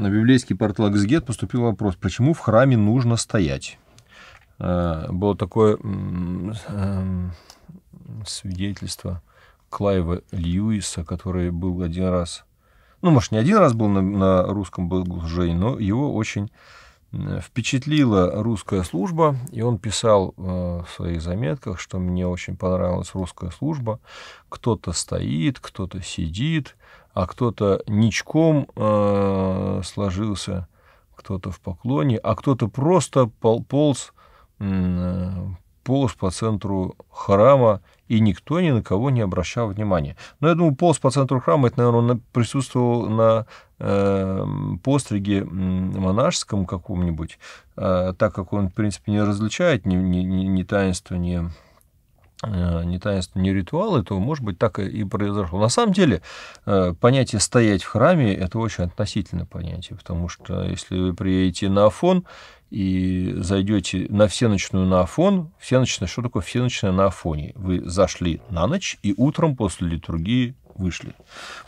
на библейский портал Эксгет поступил вопрос, почему в храме нужно стоять? Э, было такое эм, свидетельство Клайва Льюиса, который был один раз, ну, может, не один раз был на, на русском богослужении, но его очень впечатлила русская служба, и он писал э, в своих заметках, что мне очень понравилась русская служба. Кто-то стоит, кто-то сидит, а кто-то ничком э, сложился, кто-то в поклоне, а кто-то просто пол, полз, э, полз по центру храма, и никто ни на кого не обращал внимания. Но я думаю, полз по центру храма, это, наверное, он присутствовал на э, постриге монашеском каком-нибудь, э, так как он, в принципе, не различает ни, ни, ни, ни таинства, ни Э, не таинство, не ритуалы, то, может быть, так и произошло. На самом деле, э, понятие «стоять в храме» — это очень относительное понятие, потому что если вы приедете на Афон и зайдете на всеночную на Афон, всеночная, что такое всеночная на Афоне? Вы зашли на ночь и утром после литургии вышли.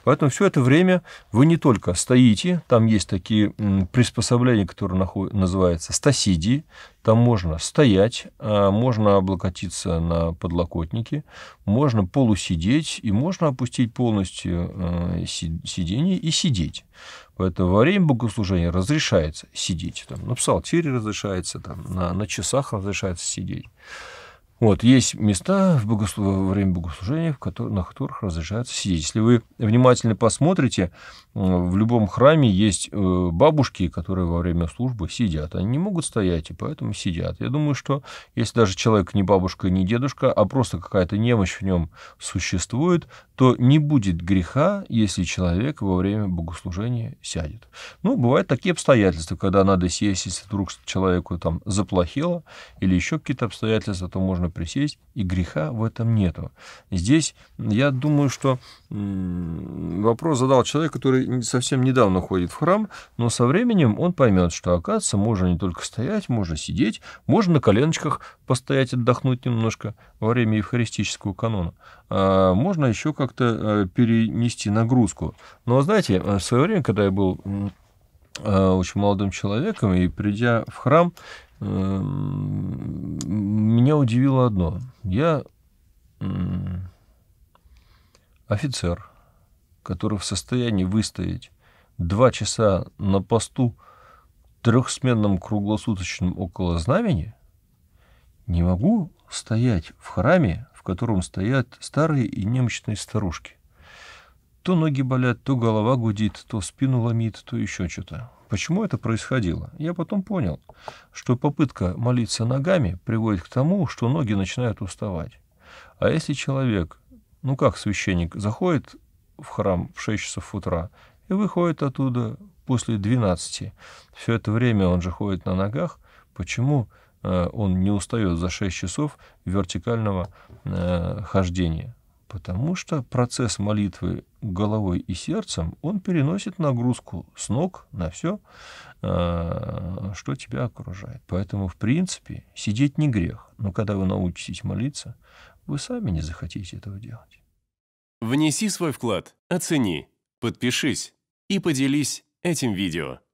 Поэтому все это время вы не только стоите, там есть такие приспособления, которые называются стасидии, там можно стоять, а, можно облокотиться на подлокотники, можно полусидеть и можно опустить полностью э, сиденье и сидеть. Поэтому во время богослужения разрешается сидеть. Там, на псалтире разрешается, там, на, на часах разрешается сидеть. Вот, есть места в богослу... во время богослужения, в которых, на которых разрешается сидеть. Если вы внимательно посмотрите, в любом храме есть э, бабушки, которые во время службы сидят. Они не могут стоять, и поэтому сидят. Я думаю, что если даже человек не бабушка, не дедушка, а просто какая-то немощь в нем существует, то не будет греха, если человек во время богослужения сядет. Ну, бывают такие обстоятельства, когда надо сесть, если вдруг человеку там заплохело, или еще какие-то обстоятельства, то можно присесть, и греха в этом нету. Здесь, я думаю, что вопрос задал человек, который совсем недавно ходит в храм, но со временем он поймет, что, оказывается, можно не только стоять, можно сидеть, можно на коленочках постоять, отдохнуть немножко во время евхаристического канона. А можно еще как как-то э, перенести нагрузку. Но, знаете, э, в свое время, когда я был э, очень молодым человеком, и придя в храм, меня удивило одно. Я офицер, который в состоянии выстоять два часа на посту трехсменном круглосуточном около знамени, не могу стоять в храме в котором стоят старые и немощные старушки. То ноги болят, то голова гудит, то спину ломит, то еще что-то. Почему это происходило? Я потом понял, что попытка молиться ногами приводит к тому, что ноги начинают уставать. А если человек, ну как священник, заходит в храм в 6 часов утра и выходит оттуда после 12, все это время он же ходит на ногах, почему Э, он не устает за 6 часов вертикального э, хождения. Потому что процесс молитвы головой и сердцем, он переносит нагрузку с ног на все, э, что тебя окружает. Поэтому, в принципе, сидеть не грех. Но когда вы научитесь молиться, вы сами не захотите этого делать. Внеси свой вклад, оцени, подпишись и поделись этим видео.